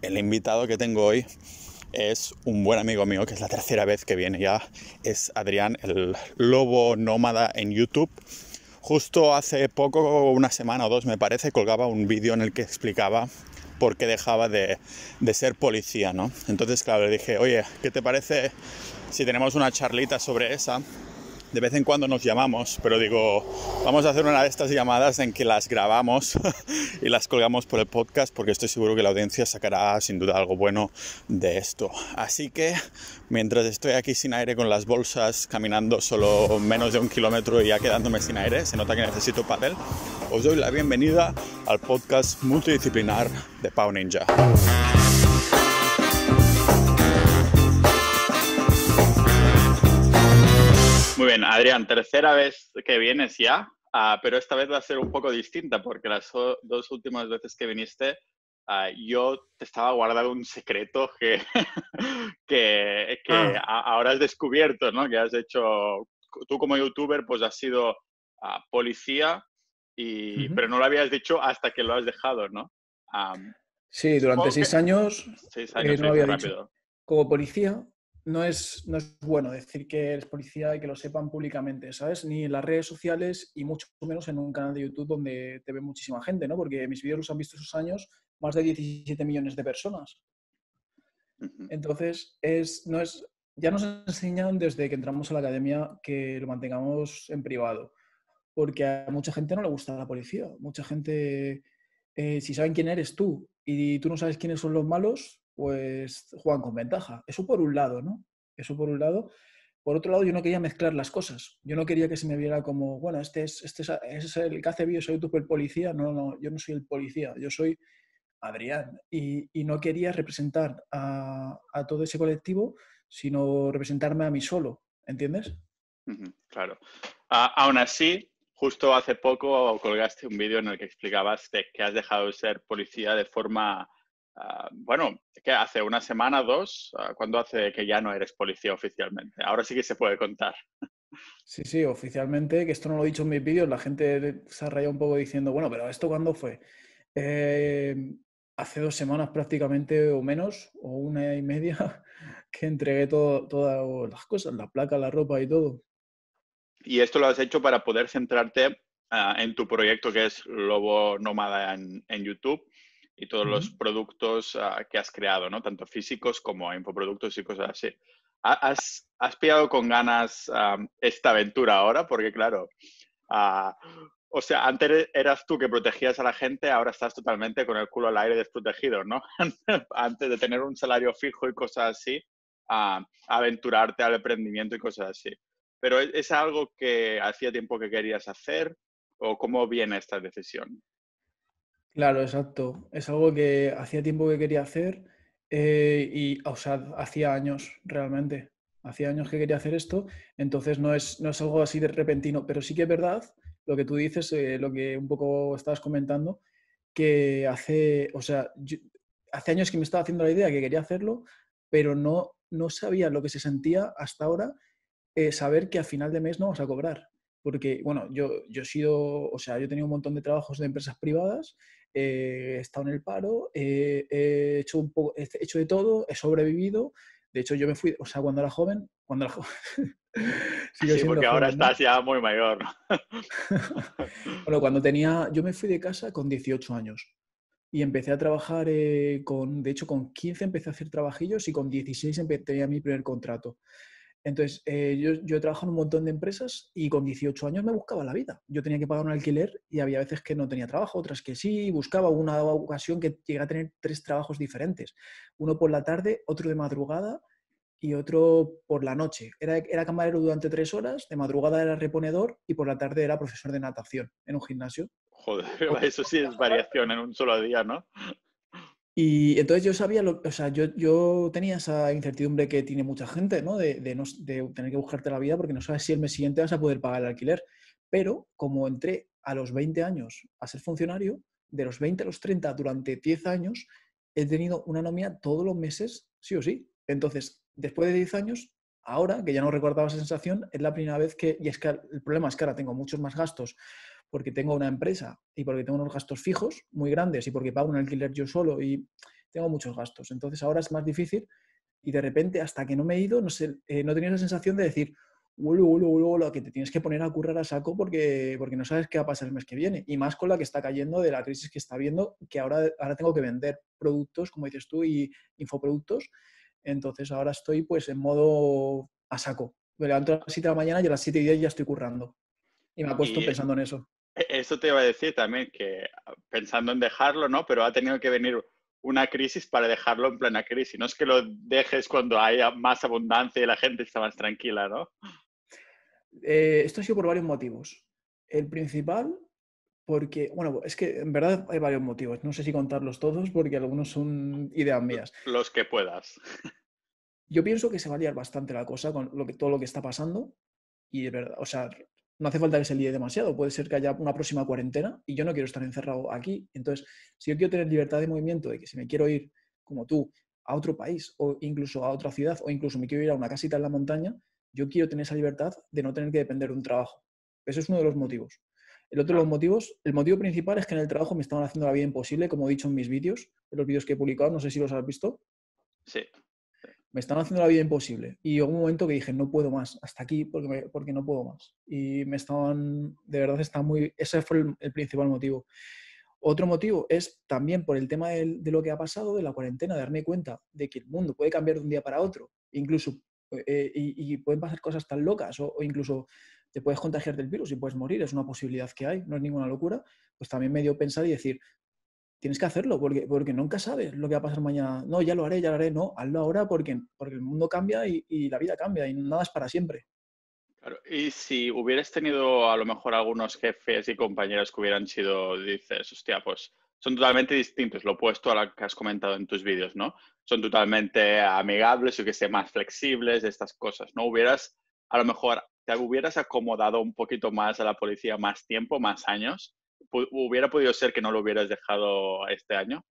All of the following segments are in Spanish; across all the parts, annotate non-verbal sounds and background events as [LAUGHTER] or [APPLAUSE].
El invitado que tengo hoy es un buen amigo mío, que es la tercera vez que viene ya. Es Adrián, el lobo nómada en YouTube. Justo hace poco, una semana o dos me parece, colgaba un vídeo en el que explicaba por qué dejaba de, ser policía, ¿no? Entonces, claro, le dije, oye, ¿qué te parece si tenemos una charlita sobre esa? de vez en cuando nos llamamos, pero digo, vamos a hacer una de estas llamadas en que las grabamos [LAUGHS] y las colgamos por el podcast porque estoy seguro que la audiencia sacará sin duda algo bueno de esto. Así que mientras estoy aquí sin aire con las bolsas, caminando solo menos de un kilómetro y ya quedándome sin aire, se nota que necesito papel, os doy la bienvenida al podcast multidisciplinar de Pau Ninja. Muy bien, Adrián, tercera vez que vienes ya, ah, pero esta vez va a ser un poco distinta porque las dos últimas veces que viniste ah, yo te estaba guardando un secreto que, [LAUGHS] que, ah. ahora has descubierto, ¿no? Que has hecho, tú como youtuber, pues has sido policía, y, pero no lo habías dicho hasta que lo has dejado, ¿no? sí, durante seis, años, eh, había dicho. Como policía, no es, no es bueno decir que eres policía y que lo sepan públicamente, ¿sabes? Ni en las redes sociales y mucho menos en un canal de YouTube donde te ve muchísima gente, ¿no? Porque mis vídeos los han visto esos años más de 17 millones de personas. Entonces, es, no es, ya nos enseñan desde que entramos a la academia que lo mantengamos en privado, porque a mucha gente no le gusta la policía. Mucha gente, eh, si saben quién eres tú y tú no sabes quiénes son los malos, pues juegan con ventaja. Eso por un lado, ¿no? Eso por un lado. Por otro lado, yo no quería mezclar las cosas. Yo no quería que se me viera como, bueno, este es, este es, este es el que hace vídeos soy YouTube el policía. No, no, yo no soy el policía, yo soy Adrián. Y, no quería representar a, todo ese colectivo, sino representarme a mí solo, ¿entiendes? Claro. aún así, justo hace poco colgaste un vídeo en el que explicabas que has dejado de ser policía de forma Ah, bueno, que hace una semana, dos, ¿Cuándo ah, cuando hace que ya no eres policía oficialmente? Ahora sí que se puede contar. Sí, sí, oficialmente, que esto no lo he dicho en mis vídeos, la gente se ha rayado un poco diciendo, bueno, pero ¿esto cuándo fue? Eh, hace dos semanas prácticamente o menos, o una y media, [LAUGHS] que entregué todas las cosas, la placa, la ropa y todo. Y esto lo has hecho para poder centrarte ah, en tu proyecto que es Lobo Nómada en YouTube y todos los productos ah, que has creado, ¿no? Tanto físicos como infoproductos y cosas así. ¿Has, has pillado con ganas esta aventura ahora? Porque claro, ah, o sea, antes e-, eras tú que protegías a la gente, ahora estás totalmente con el culo al aire desprotegido, ¿no? [LAUGHS] antes de tener un salario fijo y cosas así, aventurarte al emprendimiento y cosas así. Pero ¿es algo que hacía tiempo que querías hacer o cómo viene esta decisión? Claro, exacto. Es algo que hacía tiempo que quería hacer eh, y, o sea, hacía años realmente. Hacía años que quería hacer esto, entonces no es, no es algo así de repentino, pero sí que es verdad lo que tú dices, eh, lo que un poco estabas comentando, que hace, o sea, hace años que me estaba haciendo la idea que quería hacerlo, pero no, no sabía lo que se sentía hasta ahora eh, saber que a final de mes no vas a cobrar. Porque, bueno, yo, yo he sido, o sea, yo he tenido un montón de trabajos de empresas privadas eh, he estado en el paro, he, hecho un hecho de todo, he sobrevivido. De hecho, yo me fui, o sea, cuando era joven, cuando era joven. [LAUGHS] sí, porque ahora estás ya muy mayor. [LAUGHS] bueno, cuando tenía, yo me fui de casa con 18 años y empecé a trabajar eh, con, de hecho, con 15 empecé a hacer trabajillos y con 16 empecé, tenía mi primer contrato. Entonces, eh, yo, he trabajado en un montón de empresas y con 18 años me buscaba la vida. Yo tenía que pagar un alquiler y había veces que no tenía trabajo, otras que sí, buscaba una ocasión que llegué a tener tres trabajos diferentes. Uno por la tarde, otro de madrugada y otro por la noche. Era, era camarero durante tres horas, de madrugada era reponedor y por la tarde era profesor de natación en un gimnasio. Joder, [LAUGHS] eso sí es [LAUGHS] variación en un solo día, ¿no? Y entonces yo sabía, o sea, yo, yo, tenía esa incertidumbre que tiene mucha gente, ¿no? De, de, tener que buscarte la vida porque no sabes si el mes siguiente vas a poder pagar el alquiler. Pero como entré a los 20 años a ser funcionario, de los 20 a los 30, durante 10 años, he tenido una nómina todos los meses, sí o sí. Entonces, después de 10 años, ahora que ya no recordaba esa sensación, es la primera vez que, y es que el problema es que ahora tengo muchos más gastos porque tengo una empresa y porque tengo unos gastos fijos muy grandes y porque pago un alquiler yo solo y tengo muchos gastos. Entonces ahora es más difícil y de repente hasta que no me he ido no, sé, eh, no tenía esa sensación de decir, ulu, ulu, ulu, que te tienes que poner a currar a saco porque, porque no sabes qué va a pasar el mes que viene. Y más con la que está cayendo de la crisis que está viendo, que ahora, ahora tengo que vender productos, como dices tú, y infoproductos. Entonces ahora estoy pues en modo a saco. Me levanto a las 7 de la mañana y a las 7 y 10 ya estoy currando. Y me ha puesto pensando en eso. Eso te iba a decir también, que ah, pensando en dejarlo, ¿no? Pero ha tenido que venir una crisis para dejarlo en plena crisis. No es que lo dejes cuando haya más abundancia y la gente está más tranquila, ¿no? Eh, esto ha sido por varios motivos. El principal, porque, bueno, es que en verdad hay varios motivos. No sé si contarlos todos porque algunos son ideas mías. Los que puedas. Yo pienso que se va a liar bastante la cosa con lo que, todo lo que está pasando. Y de verdad, o sea, no hace falta que se líe demasiado. Puede ser que haya una próxima cuarentena y yo no quiero estar encerrado aquí. Entonces, si yo quiero tener libertad de movimiento, de que si me quiero ir, como tú, a otro país o incluso a otra ciudad o incluso me quiero ir a una casita en la montaña, yo quiero tener esa libertad de no tener que depender de un trabajo. Ese es uno de los motivos. El otro de los motivos, el motivo principal es que en el trabajo me estaban haciendo la vida imposible, como he dicho en mis vídeos, en los vídeos que he publicado, no sé si los has visto. Sí me están haciendo la vida imposible. Y hubo un momento que dije, no puedo más, hasta aquí porque, porque no puedo más. Y me estaban, de verdad, está muy, ese fue el, principal motivo. Otro motivo es también por el tema de, lo que ha pasado, de la cuarentena, de darme cuenta de que el mundo puede cambiar de un día para otro, incluso, eh, y, pueden pasar cosas tan locas, o, incluso te puedes contagiar del virus y puedes morir, es una posibilidad que hay, no es ninguna locura, pues también me dio pensar y decir, tienes que hacerlo porque, porque nunca sabes lo que va a pasar mañana. No, ya lo haré, ya lo haré. No, hazlo ahora porque, porque el mundo cambia y, la vida cambia y nada es para siempre. Claro. Y si hubieras tenido a lo mejor algunos jefes y compañeros que hubieran sido, dices, hostia, pues son totalmente distintos, lo opuesto a lo que has comentado en tus vídeos, ¿no? Son totalmente amigables o que sean más flexibles, estas cosas, ¿no? Hubieras, a lo mejor, te hubieras acomodado un poquito más a la policía más tiempo, más años, ¿Hubiera podido ser que no lo hubieras dejado este año?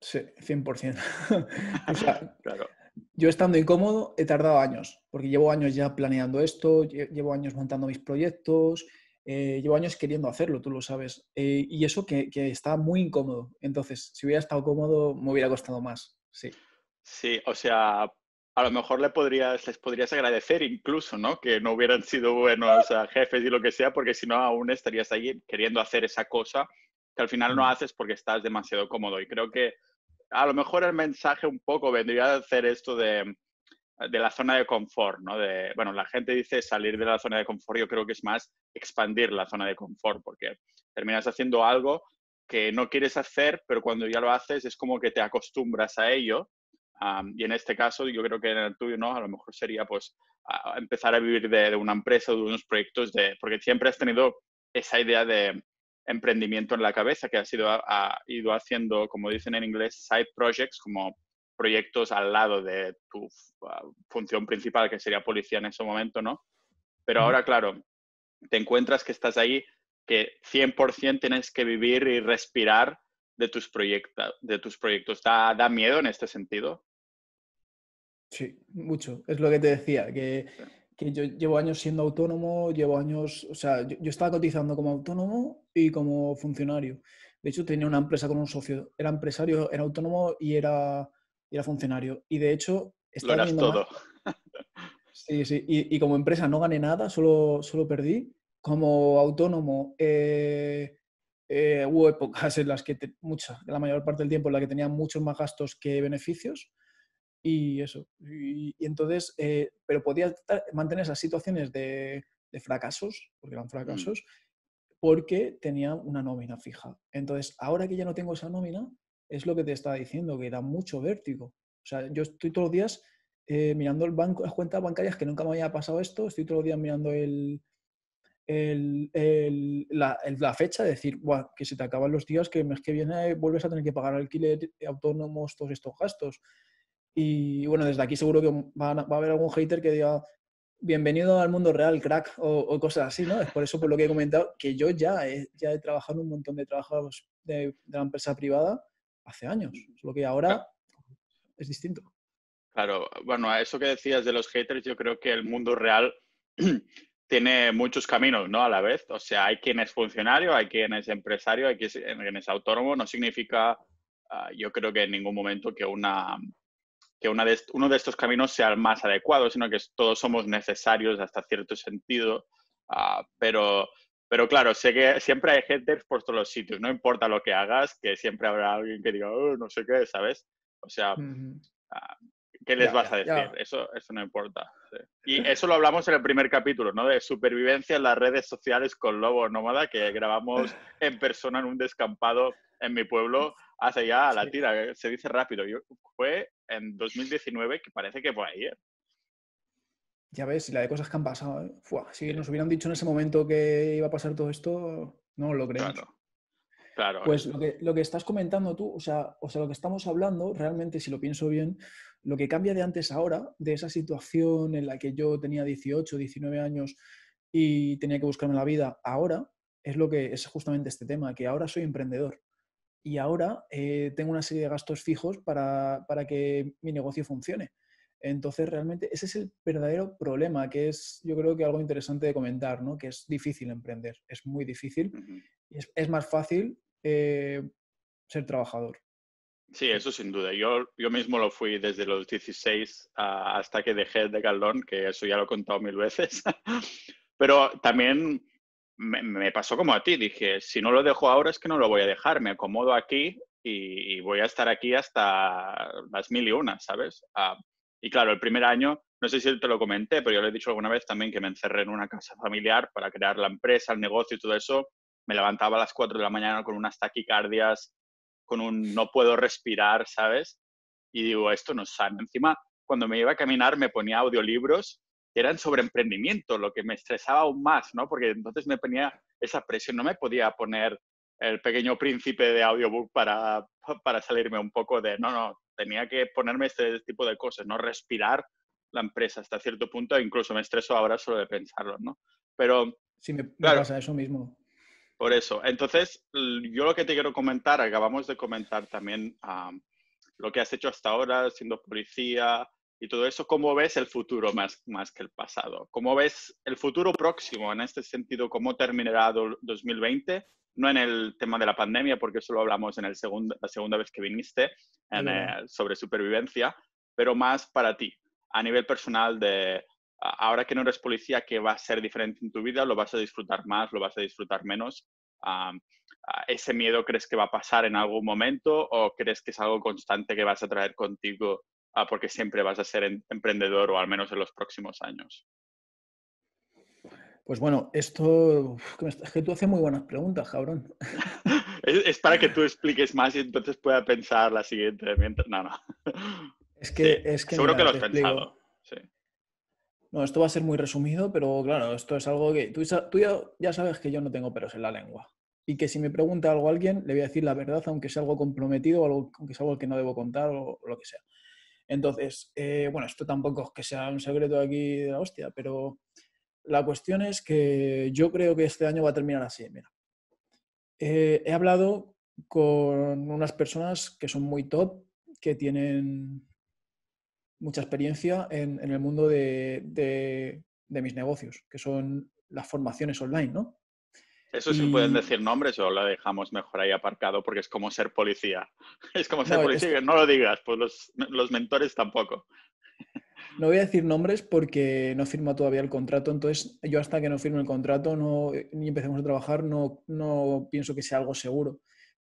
Sí, 100%. [LAUGHS] [LAUGHS] claro. Yo estando incómodo he tardado años, porque llevo años ya planeando esto, llevo años montando mis proyectos, eh, llevo años queriendo hacerlo, tú lo sabes. Eh, y eso que, que, está muy incómodo. Entonces, si hubiera estado cómodo, me hubiera costado más. Sí. Sí, o sea, a lo mejor le podrías, les podrías agradecer incluso, ¿no? Que no hubieran sido buenos jefes y lo que sea, porque si no, aún estarías ahí queriendo hacer esa cosa que al final no mm. haces porque estás demasiado cómodo. Y creo que a lo mejor el mensaje un poco vendría a hacer esto de, la zona de confort, ¿no? De, bueno, la gente dice salir de la zona de confort, yo creo que es más expandir la zona de confort, porque terminas haciendo algo que no quieres hacer, pero cuando ya lo haces es como que te acostumbras a ello y en este caso, yo creo que en el tuyo, ¿no? A lo mejor sería pues empezar a vivir de, una empresa o de unos proyectos, de, porque siempre has tenido esa idea de emprendimiento en la cabeza que has ido, ido haciendo, como dicen en inglés, side projects, como proyectos al lado de tu ah, función principal, que sería policía en ese momento, ¿no? Pero ahora, claro, te encuentras que estás ahí, que 100% tienes que vivir y respirar de tus, proyectos de tus proyectos. ¿Da miedo en este sentido? Sí, mucho. Es lo que te decía, que, yo llevo años siendo autónomo, llevo años, o sea, yo, estaba cotizando como autónomo y como funcionario. De hecho, tenía una empresa con un socio. Era empresario, era autónomo y era, era funcionario. Y de hecho... Lo eras todo. [LAUGHS] Sí, sí. Y, como empresa no gané nada, solo, solo perdí. Como autónomo eh, eh, hubo épocas en las que, mucha, la mayor parte del tiempo en la que tenía muchos más gastos que beneficios. Y eso. Y, entonces, eh, pero podía mantener esas situaciones de, fracasos, porque eran mm. fracasos, porque tenía una nómina fija. Entonces, ahora que ya no tengo esa nómina, es lo que te estaba diciendo, que da mucho vértigo. O sea, yo estoy todos los días eh, mirando el banco, las cuentas bancarias, que nunca me había pasado esto, estoy todos los días mirando el, la, fecha, de decir, que se te acaban los días, que el mes que viene vuelves a tener que pagar alquiler autónomos, todos estos gastos. Y bueno, desde aquí seguro que va a haber algún hater que diga, bienvenido al mundo real, crack, o, cosas así, ¿no? Es por eso, por lo que he comentado, que yo ya he, ya he trabajado un montón de trabajos de, la empresa privada hace años, lo que ahora es distinto. Claro, bueno, a eso que decías de los haters, yo creo que el mundo real [CLEARS THROAT] tiene muchos caminos, ¿no? A la vez, o sea, hay quien es funcionario, hay quien es empresario, hay quien es, autónomo, no significa, ah, yo creo que en ningún momento que una que uno de estos caminos sea el más adecuado, sino que todos somos necesarios hasta cierto sentido, ah, pero, claro, sé que siempre hay haters por todos los sitios, no importa lo que hagas, que siempre habrá alguien que diga, oh, no sé qué, ¿sabes? O sea, ah, ¿qué les vas a decir? Eso, eso no importa. Y eso lo hablamos en el primer capítulo, ¿no? De supervivencia en las redes sociales con Lobo Nómada, que grabamos [LAUGHS] en persona en un descampado en mi pueblo hace ya la tira, eh, se dice rápido. Yo, fue en 2019, que parece que fue ayer. ¿eh? Ya ves, la de cosas que han pasado. ¿eh? si nos hubieran dicho en ese momento que iba a pasar todo esto, no lo creemos. Pues lo que, lo que, estás comentando tú, o sea, o sea, lo que estamos hablando, realmente, si lo pienso bien, lo que cambia de antes a ahora, de esa situación en la que yo tenía 18, 19 años y tenía que buscarme la vida, ahora es lo que es justamente este tema, que ahora soy emprendedor y ahora eh, tengo una serie de gastos fijos para, para que mi negocio funcione. Entonces, realmente ese es el verdadero problema, que es, yo creo que algo interesante de comentar, ¿no? Que es difícil emprender, es muy difícil. es, es, más fácil eh, ser trabajador. Sí, eso sin duda. Yo, yo mismo lo fui desde los 16 hasta que dejé de Galdón, que eso ya lo he contado mil veces. [LAUGHS] Pero también me, pasó como a ti, dije, si no lo dejo ahora es que no lo voy a dejar, me acomodo aquí y, voy a estar aquí hasta las mil y una, ¿sabes? Ah, y claro, el primer año, no sé si te lo comenté, pero yo le he dicho alguna vez también que me encerré en una casa familiar para crear la empresa, el negocio y todo eso me levantaba a las 4 de la mañana con unas taquicardias, con un no puedo respirar, ¿sabes? Y digo, esto no sale. Encima, cuando me iba a caminar me ponía audiolibros que eran sobre emprendimiento, lo que me estresaba aún más, ¿no? Porque entonces me ponía esa presión, no me podía poner el pequeño príncipe de audiobook para, salirme un poco de, no, no, tenía que ponerme este tipo de cosas, ¿no? Respirar la empresa hasta cierto punto, e incluso me estreso ahora solo de pensarlo, ¿no? Pero... Sí, me, claro, pasa eso mismo. Por eso, entonces, yo lo que te quiero comentar, acabamos de comentar también lo que has hecho hasta ahora siendo policía y todo eso, ¿cómo ves el futuro más, más que el pasado? ¿Cómo ves el futuro próximo en este sentido? ¿Cómo terminará 2020? No en el tema de la pandemia, porque eso lo hablamos en el segundo, la segunda vez que viniste, sobre supervivencia, pero más para ti, a nivel personal de ahora que no eres policía, ¿qué va a ser diferente en tu vida? ¿Lo vas a disfrutar más? ¿Lo vas a disfrutar menos? ¿Ese miedo crees que va a pasar en algún momento o crees que es algo constante que vas a traer contigo ah, porque siempre vas a ser em, emprendedor o al menos en los próximos años? Pues bueno, esto es que tú haces muy buenas preguntas, cabrón. [LAUGHS] es, para que tú expliques más y entonces pueda pensar la siguiente. Mientras... No, no. Es que, es que seguro que lo has pensado. No, esto va a ser muy resumido, pero claro, esto es algo que tú, ya, sabes que yo no tengo peros en la lengua. Y que si me pregunta algo a alguien, le voy a decir la verdad, aunque sea algo comprometido o algo, aunque sea algo que no debo contar o, lo que sea. Entonces, eh, bueno, esto tampoco es que sea un secreto aquí de la hostia, pero la cuestión es que yo creo que este año va a terminar así. Mira, eh, he hablado con unas personas que son muy top, que tienen mucha experiencia en, el mundo de, mis negocios, que son las formaciones online, ¿no? Eso sí pueden decir nombres o la dejamos mejor ahí aparcado porque es como ser policía. [LAUGHS] Es como ser policía, no lo digas, pues los, los mentores tampoco. No voy a decir nombres porque no firma todavía el contrato, entonces yo hasta que no firme el contrato no, eh, ni empecemos a trabajar no, no pienso que sea algo seguro.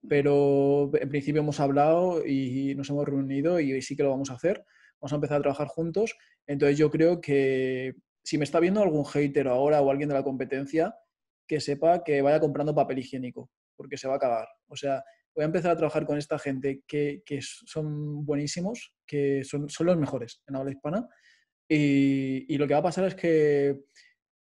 Pero en principio hemos hablado y nos hemos reunido y sí que lo vamos a hacer vamos a empezar a trabajar juntos. Entonces yo creo que si me está viendo algún hater ahora o alguien de la competencia, que sepa que vaya comprando papel higiénico, porque se va a acabar. O sea, voy a empezar a trabajar con esta gente que, que son buenísimos, que son, son, los mejores en habla hispana. Y, y lo que va a pasar es que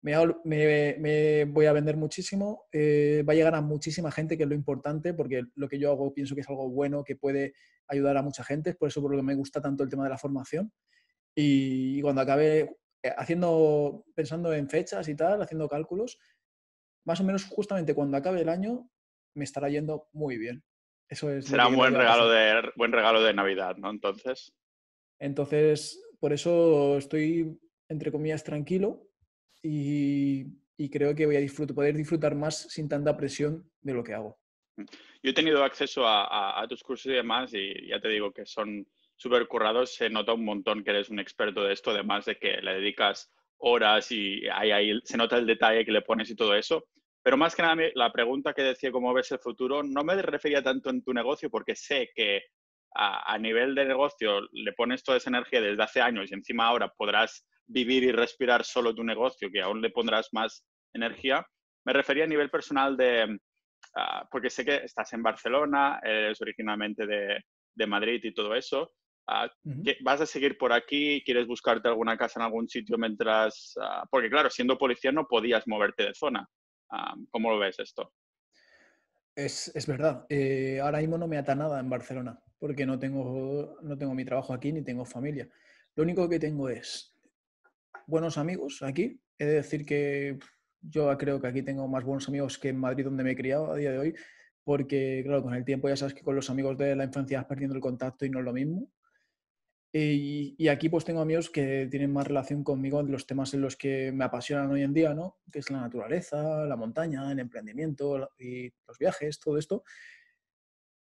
me, voy a vender muchísimo, eh, va a llegar a muchísima gente, que es lo importante, porque lo que yo hago pienso que es algo bueno, que puede ayudar a mucha gente, es por eso por lo que me gusta tanto el tema de la formación. Y, cuando acabe eh, haciendo, pensando en fechas y tal, haciendo cálculos, más o menos justamente cuando acabe el año me estará yendo muy bien. Eso Será un buen regalo, de, buen regalo de Navidad, ¿no? Entonces. Entonces, por eso estoy, entre comillas, tranquilo, y, creo que voy a disfrutar, poder disfrutar más sin tanta presión de lo que hago. Mm. Yo he tenido acceso a, tus cursos y demás y ya te digo que son súper currados. Se nota un montón que eres un experto de esto, además de que le dedicas horas y ahí, ahí se nota el detalle que le pones y todo eso. Pero más que nada, la pregunta que decía cómo ves el futuro, no me refería tanto en tu negocio porque sé que a, nivel de negocio le pones toda esa energía desde hace años y encima ahora podrás vivir y respirar solo tu negocio, que aún le pondrás más energía. Me refería a nivel personal de, ah, porque sé que estás en Barcelona, eres originalmente de, Madrid y todo eso. Ah, ¿Vas a seguir por aquí? ¿Quieres buscarte alguna casa en algún sitio mientras...? Ah, porque claro, siendo policía no podías moverte de zona. ¿Cómo lo ves esto? Es, verdad. Eh, ahora mismo no me ata nada en Barcelona porque no tengo, no tengo mi trabajo aquí ni tengo familia. Lo único que tengo es buenos amigos aquí. He de decir que yo creo que aquí tengo más buenos amigos que en Madrid, donde me he criado a día de hoy, porque, claro, con el tiempo ya sabes que con los amigos de la infancia vas perdiendo el contacto y no es lo mismo. Y, aquí pues tengo amigos que tienen más relación conmigo en los temas en los que me apasionan hoy en día, ¿no? Que es la naturaleza, la montaña, el emprendimiento y los viajes, todo esto.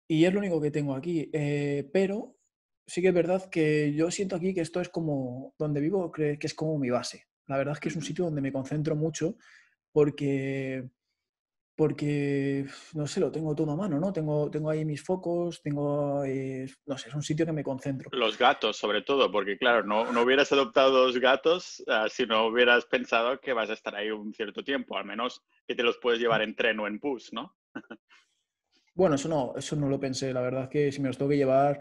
Y es lo único que tengo aquí. Eh, pero sí que es verdad que yo siento aquí que esto es como donde vivo, que es como mi base. La verdad es que es un sitio donde me concentro mucho porque, porque no sé, lo tengo todo a mano, ¿no? Tengo, tengo ahí mis focos, tengo, eh, no sé, es un sitio que me concentro. Los gatos, sobre todo, porque claro, no, hubieras adoptado dos gatos ah, si no hubieras pensado que vas a estar ahí un cierto tiempo, al menos que te los puedes mm. llevar en tren o en bus, ¿no? [LAUGHS] Bueno, eso no, eso no lo pensé. La verdad es que si me los tengo que llevar,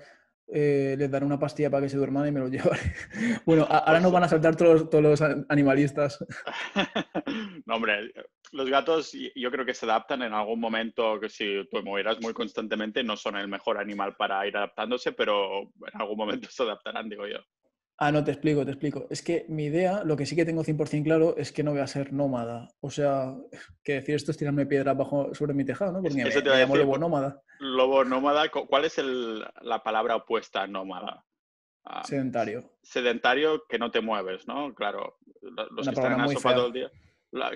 eh, les daré una pastilla para que se duerman y me lo [LAUGHS] llevaré. bueno, ahora nos van a saltar todos, los animalistas. [LAUGHS] no, hombre, los gatos yo creo que se adaptan en algún momento, que si te movieras muy constantemente no son el mejor animal para ir adaptándose, pero en algún momento se adaptarán, digo yo. Ah, no, te explico, te explico. Es que mi idea, lo que sí que tengo 100% claro es que no voy a ser nómada. O sea, [LAUGHS] que decir esto es tirarme piedra bajo, sobre mi tejado, ¿no? Porque Eso te llamo lobo nómada. Lobo nómada, ¿cuál es la palabra opuesta a nómada? Ah, sedentario. Sedentario que no te mueves, ¿no? Claro, los que están en sopa todo el día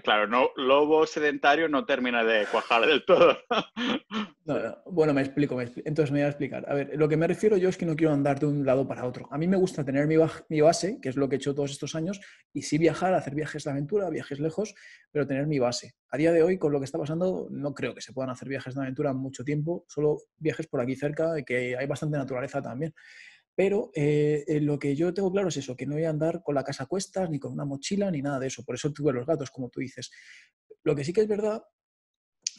claro, no, lobo sedentario no termina de cuajar del todo. Bueno, me explico, entonces me voy a explicar. A ver, lo que me refiero yo es que no quiero andar de un lado para otro. A mí me gusta tener mi, mi base, que es lo que he hecho todos estos años, y sí viajar, hacer viajes de aventura, viajes lejos, pero tener mi base. A día de hoy, con lo que está pasando, no creo que se puedan hacer viajes de aventura mucho tiempo, solo viajes por aquí cerca, que hay bastante naturaleza también. Pero eh, eh, lo que yo tengo claro es eso, que no voy a andar con la casa a cuestas, ni con una mochila, ni nada de eso. Por eso tuve los gatos, como tú dices. Lo que sí que es verdad,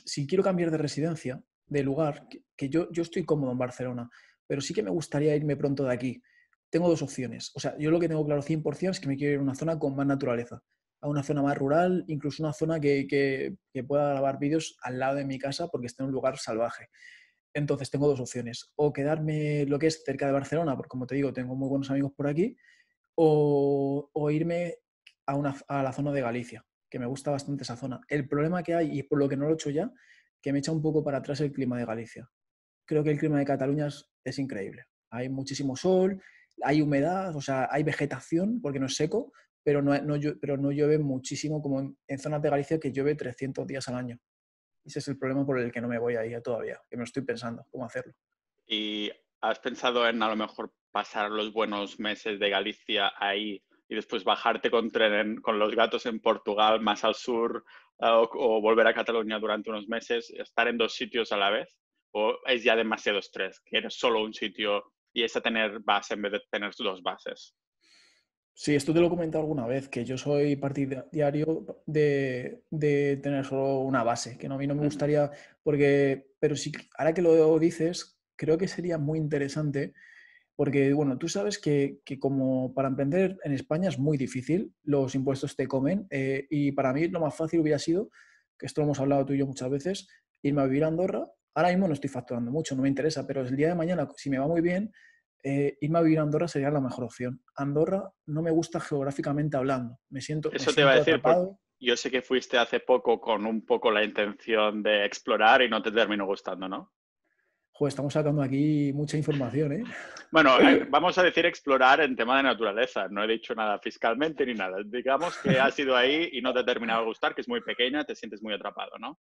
si quiero cambiar de residencia, de lugar, que, yo, estoy cómodo en Barcelona, pero sí que me gustaría irme pronto de aquí. Tengo dos opciones. O sea, yo lo que tengo claro 100% es que me quiero ir a una zona con más naturaleza, a una zona más rural, incluso una zona que, que pueda grabar vídeos al lado de mi casa porque esté en un lugar salvaje. Entonces tengo dos opciones, o quedarme lo que es cerca de Barcelona, porque como te digo, tengo muy buenos amigos por aquí, o, irme a, una, a, la zona de Galicia, que me gusta bastante esa zona. El problema que hay, y por lo que no lo he hecho ya, que me echa un poco para atrás el clima de Galicia. Creo que el clima de Cataluña es, increíble. Hay muchísimo sol, hay humedad, o sea, hay vegetación, porque no es seco, pero no, pero no llueve muchísimo como en, en, zonas de Galicia que llueve 300 días al año. Ese es el problema por el que no me voy a ir todavía, que me estoy pensando cómo hacerlo. ¿Y has pensado en a lo mejor pasar los buenos meses de Galicia ahí y después bajarte con, tren, con los gatos en Portugal, más al sur, eh, o, o, volver a Cataluña durante unos meses, estar en dos sitios a la vez? ¿O es ya demasiado estrés? ¿Quieres solo un sitio y es a tener base en vez de tener dos bases? Sí, esto te lo he comentado alguna vez, que yo soy partidario de, de tener solo una base, que no, a mí no me gustaría, porque, pero sí, ahora que lo dices, creo que sería muy interesante, porque, bueno, tú sabes que, como para emprender en España es muy difícil, los impuestos te comen, eh, y para mí lo más fácil hubiera sido, que esto lo hemos hablado tú y yo muchas veces, irme a vivir a Andorra. Ahora mismo no estoy facturando mucho, no me interesa, pero el día de mañana, si me va muy bien, eh, irme a vivir a Andorra sería la mejor opción. Andorra no me gusta geográficamente hablando. Me siento. Eso te iba a decir. Pues, yo sé que fuiste hace poco con un poco la intención de explorar y no te terminó gustando, ¿no? Joder, estamos sacando aquí mucha información, ¿eh? [LAUGHS] Bueno, eh, vamos a decir explorar en tema de naturaleza. No he dicho nada fiscalmente ni nada. Digamos que has ido ahí y no te ha terminado de gustar, que es muy pequeña, te sientes muy atrapado, ¿no?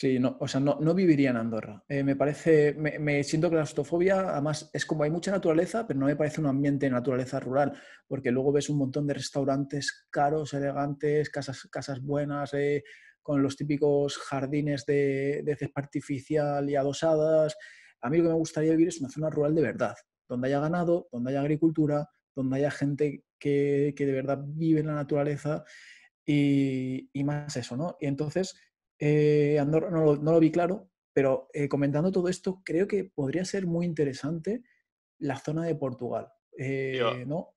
Sí, no, o sea, no, viviría en Andorra. Eh, me parece, me, me, siento claustrofobia, además es como hay mucha naturaleza, pero no me parece un ambiente de naturaleza rural, porque luego ves un montón de restaurantes caros, elegantes, casas, casas buenas, eh, con los típicos jardines de, de artificial y adosadas. A mí lo que me gustaría vivir es una zona rural de verdad, donde haya ganado, donde haya agricultura, donde haya gente que, de verdad vive en la naturaleza y, y más eso, ¿no? Y entonces eh, no lo, vi claro, pero eh, comentando todo esto, creo que podría ser muy interesante la zona de Portugal. Eh, ¿no?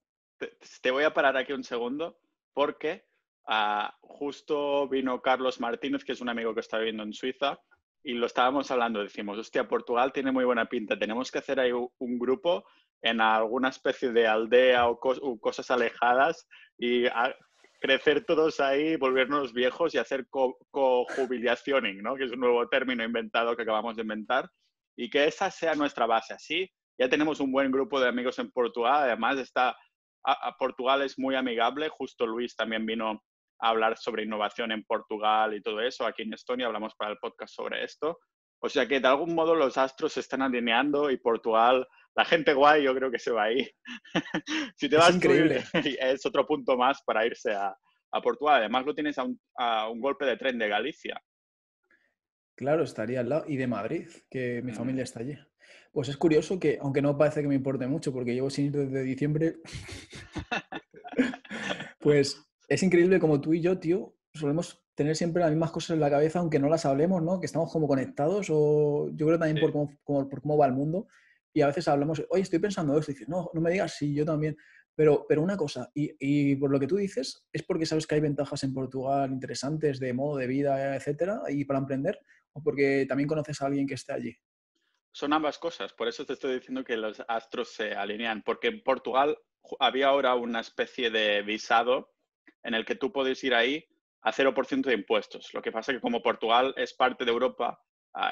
Te, voy a parar aquí un segundo porque ah, justo vino Carlos Martínez, que es un amigo que está viviendo en Suiza, y lo estábamos hablando. Decimos, hostia, Portugal tiene muy buena pinta, tenemos que hacer ahí un grupo en alguna especie de aldea o, o cosas alejadas y ah, crecer todos ahí, volvernos viejos y hacer cojubilacioning, co ¿no? que es un nuevo término inventado que acabamos de inventar, y que esa sea nuestra base. Así ya tenemos un buen grupo de amigos en Portugal, además está, a Portugal es muy amigable, justo Luis también vino a hablar sobre innovación en Portugal y todo eso, aquí en Estonia hablamos para el podcast sobre esto, o sea que de algún modo los astros se están alineando y Portugal, la gente guay, yo creo que se va a ir. [LAUGHS] si te vas es increíble. [LAUGHS] es otro punto más para irse a, Portugal. Además lo tienes a un, golpe de tren de Galicia. Claro, estaría al lado. Y de Madrid, que mi mm. familia está allí. Pues es curioso que, aunque no parece que me importe mucho, porque llevo sin ir desde diciembre, [LAUGHS] pues es increíble como tú y yo, tío, solemos tener siempre las mismas cosas en la cabeza, aunque no las hablemos, ¿no? Que estamos como conectados o yo creo también por, cómo, cómo va el mundo y a veces hablamos, oye, estoy pensando esto, y dices, no, no me digas, sí, yo también. Pero, pero una cosa, y, y, por lo que tú dices, es porque sabes que hay ventajas en Portugal interesantes de modo de vida, etcétera, y para emprender, o porque también conoces a alguien que esté allí. Son ambas cosas, por eso te estoy diciendo que los astros se alinean, porque en Portugal había ahora una especie de visado en el que tú puedes ir ahí a 0% de impuestos. Lo que pasa es que como Portugal es parte de Europa,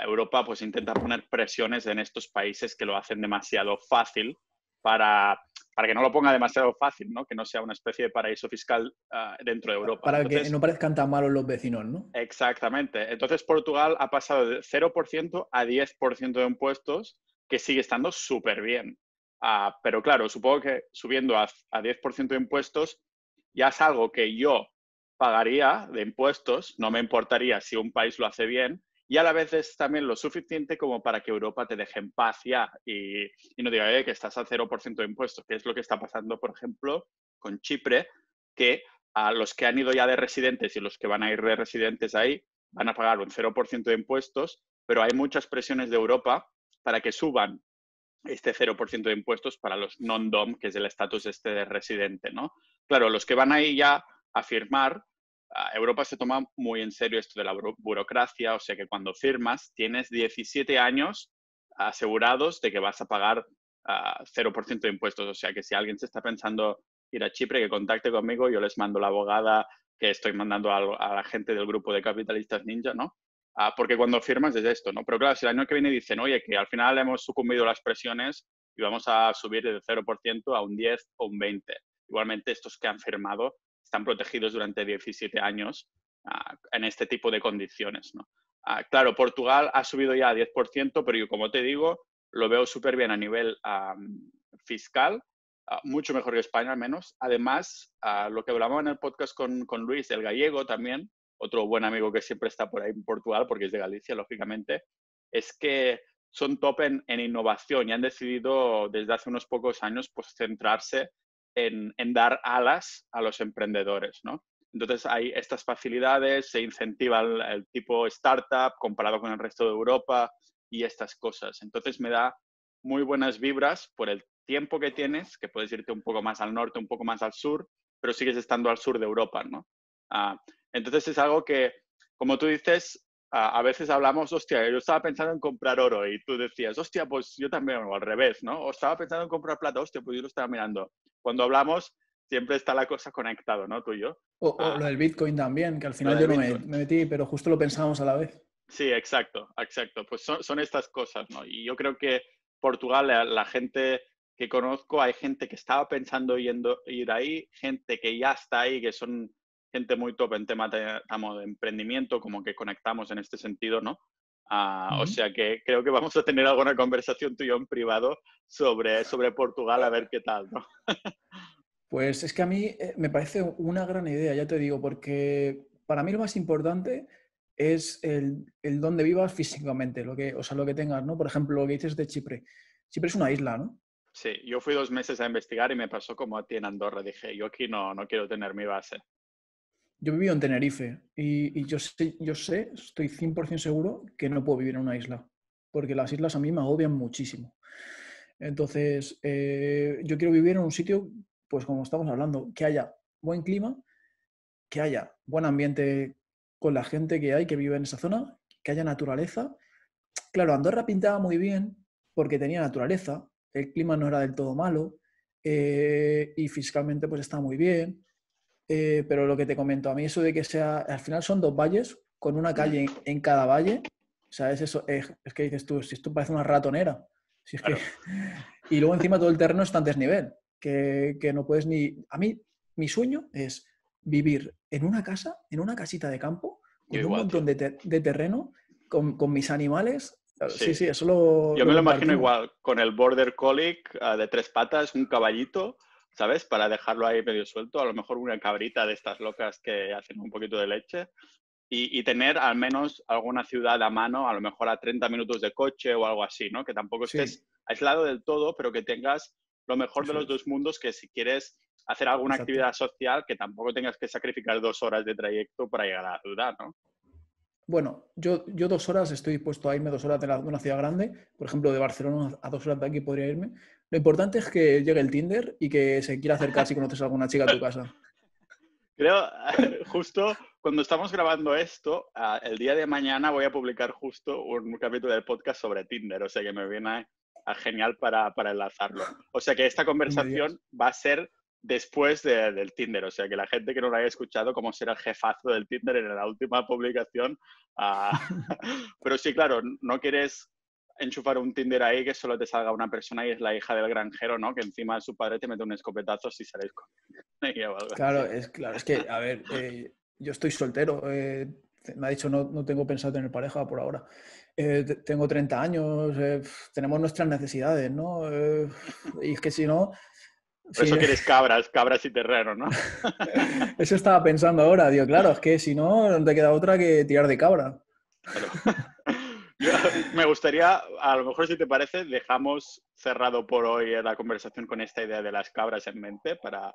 Europa pues intenta poner presiones en estos países que lo hacen demasiado fácil para, para que no lo ponga demasiado fácil, ¿no? Que no sea una especie de paraíso fiscal ah, dentro de Europa. Para que no parezcan tan malos los vecinos, ¿no? Exactamente. Entonces Portugal ha pasado de 0% a 10% de impuestos, que sigue estando súper bien. Ah, pero claro, supongo que subiendo a, a 10% de impuestos ya es algo que yo pagaría de impuestos, no me importaría si un país lo hace bien, y a la vez es también lo suficiente como para que Europa te deje en paz ya y, no diga eh, que estás al 0% de impuestos, que es lo que está pasando, por ejemplo, con Chipre, que a los que han ido ya de residentes y los que van a ir de residentes ahí van a pagar un 0% de impuestos, pero hay muchas presiones de Europa para que suban este 0% de impuestos para los non-DOM, que es el estatus este de residente, ¿no? Claro, los que van ahí ya afirmar, ah, Europa se toma muy en serio esto de la burocracia, o sea que cuando firmas tienes 17 años asegurados de que vas a pagar 0% ah, de impuestos, o sea que si alguien se está pensando ir a Chipre, que contacte conmigo, yo les mando la abogada que estoy mandando a, la gente del grupo de capitalistas ninja, ¿no? Ah, porque cuando firmas es esto, ¿no? Pero claro, si el año que viene dicen, oye, que al final hemos sucumbido a las presiones y vamos a subir de 0% a un 10 o un 20, igualmente estos que han firmado están protegidos durante 17 años ah, en este tipo de condiciones. ¿no? Ah, claro, Portugal ha subido ya a 10%, pero yo, como te digo, lo veo súper bien a nivel fiscal, ah, mucho mejor que España al menos. Además, lo que hablamos en el podcast con, con Luis, el gallego también, otro buen amigo que siempre está por ahí en Portugal, porque es de Galicia, lógicamente, es que son top en, en, innovación y han decidido desde hace unos pocos años pues, centrarse en, dar alas a los emprendedores, ¿no? Entonces hay estas facilidades, se incentiva el, tipo startup comparado con el resto de Europa y estas cosas. Entonces me da muy buenas vibras por el tiempo que tienes, que puedes irte un poco más al norte, un poco más al sur, pero sigues estando al sur de Europa, ¿no? Ah, entonces es algo que, como tú dices, a, a, veces hablamos, hostia, yo estaba pensando en comprar oro y tú decías, hostia, pues yo también, o al revés, ¿no? O estaba pensando en comprar plata, hostia, pues yo lo estaba mirando cuando hablamos siempre está la cosa conectado, ¿no? Tú y yo. O, ah. lo del Bitcoin también, que al final yo no me, metí, pero justo lo pensábamos a la vez. Sí, exacto, exacto. Pues son, estas cosas, ¿no? Y yo creo que Portugal, la, gente que conozco, hay gente que estaba pensando yendo, ir ahí, gente que ya está ahí, que son gente muy top en tema de emprendimiento, como que conectamos en este sentido, ¿no? Ah, o sea que creo que vamos a tener alguna conversación tuyo en privado sobre, sobre Portugal, a ver qué tal, ¿no? pues es que a mí eh, me parece una gran idea, ya te digo, porque para mí lo más importante es el, donde dónde vivas físicamente, lo que, o sea, lo que tengas, ¿no? Por ejemplo, lo que dices de Chipre. Chipre es una isla, ¿no? Sí, yo fui dos meses a investigar y me pasó como a ti en Andorra. Dije, yo aquí no, no quiero tener mi base yo he vivido en Tenerife y, yo, sé, yo sé, estoy 100% seguro que no puedo vivir en una isla, porque las islas a mí me odian muchísimo. Entonces, eh, yo quiero vivir en un sitio, pues como estamos hablando, que haya buen clima, que haya buen ambiente con la gente que hay que vive en esa zona, que haya naturaleza. Claro, Andorra pintaba muy bien porque tenía naturaleza, el clima no era del todo malo eh, y fiscalmente pues está muy bien eh, pero lo que te comento, a mí eso de que sea, al final son dos valles, con una calle en, cada valle, o sea, es eso, es, que dices tú, si esto parece una ratonera. [LAUGHS] Y luego encima todo el terreno está en desnivel, que, no puedes ni... A mí, mi sueño es vivir en una casa, en una casita de campo, con un montón de, de, terreno, con, mis animales. Sí, sí, eso lo... Yo me lo imagino igual, con el Border Collie ah, de tres patas, un caballito ¿sabes? Para dejarlo ahí medio suelto, a lo mejor una cabrita de estas locas que hacen un poquito de leche y, tener al menos alguna ciudad a mano, a lo mejor a 30 minutos de coche o algo así, ¿no? Que tampoco estés aislado del todo, pero que tengas lo mejor de los dos mundos, que si quieres hacer alguna actividad social, que tampoco tengas que sacrificar dos horas de trayecto para llegar a la ciudad, ¿no? Bueno, yo, yo dos horas estoy dispuesto a irme dos horas en alguna de una ciudad grande, por ejemplo, de Barcelona a dos horas de aquí podría irme, lo importante es que llegue el Tinder y que se quiera acercar si conoces a alguna chica a tu casa. [LAUGHS] Creo, [LAUGHS] justo cuando estamos grabando esto, ah, el día de mañana voy a publicar justo un capítulo del podcast sobre Tinder, o sea que me viene a genial para, enlazarlo. O sea que esta conversación va a ser después del Tinder, o sea que la gente que no lo haya escuchado, cómo será el jefazo del Tinder en la última publicación. Ah, [LAUGHS] pero sí, claro, no quieres enchufar un Tinder ahí que solo te salga una persona y es la hija del granjero, ¿no? Que encima su padre te mete un escopetazo si sales con Claro, es, claro, es que, a ver, eh, yo estoy soltero. Eh, me ha dicho, no, no tengo pensado tener pareja por ahora. Eh, tengo 30 años, tenemos nuestras necesidades, ¿no? y es que si no... Por eso quieres cabras, cabras y terreno, ¿no? [LAUGHS] eso estaba pensando ahora, digo, claro, es que si no, no te queda otra que tirar de cabra. Claro. [LAUGHS] [LAUGHS] Me gustaría, a lo mejor si te parece, dejamos cerrado por hoy eh, la conversación con esta idea de las cabras en mente para,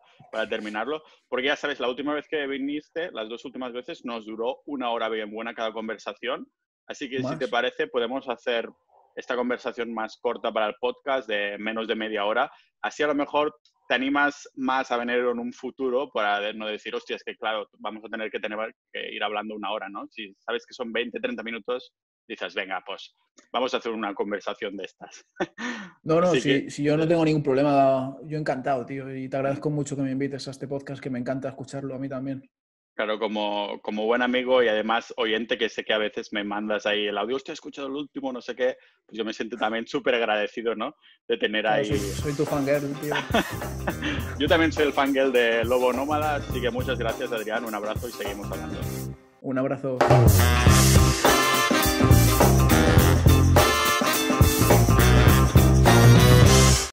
terminarlo, porque ya sabes, la última vez que viniste, las dos últimas veces, nos duró una hora bien buena cada conversación, así que si te parece, podemos hacer esta conversación más corta para el podcast de menos de media hora, así a lo mejor te animas más a venir en un futuro para no decir, hostia, es que claro, vamos a tener que, tener que ir hablando una hora, ¿no? Si sabes que son 20, 30 minutos dices, venga, pues vamos a hacer una conversación de estas. [LAUGHS] No, no, si, yo no tengo ningún problema, yo encantado, tío, y te agradezco mucho que me invites a este podcast, que me encanta escucharlo a mí también. Claro, como, como buen amigo y además oyente que sé que a veces me mandas ahí el audio, ¿usted ha escuchado el último, no sé qué, pues yo me siento también súper agradecido, ¿no? De tener ahí... soy, tu fangirl, tío. [LAUGHS] yo también soy el fangirl de Lobo Nómada, así que muchas gracias, Adrián, un abrazo y seguimos hablando. Un abrazo.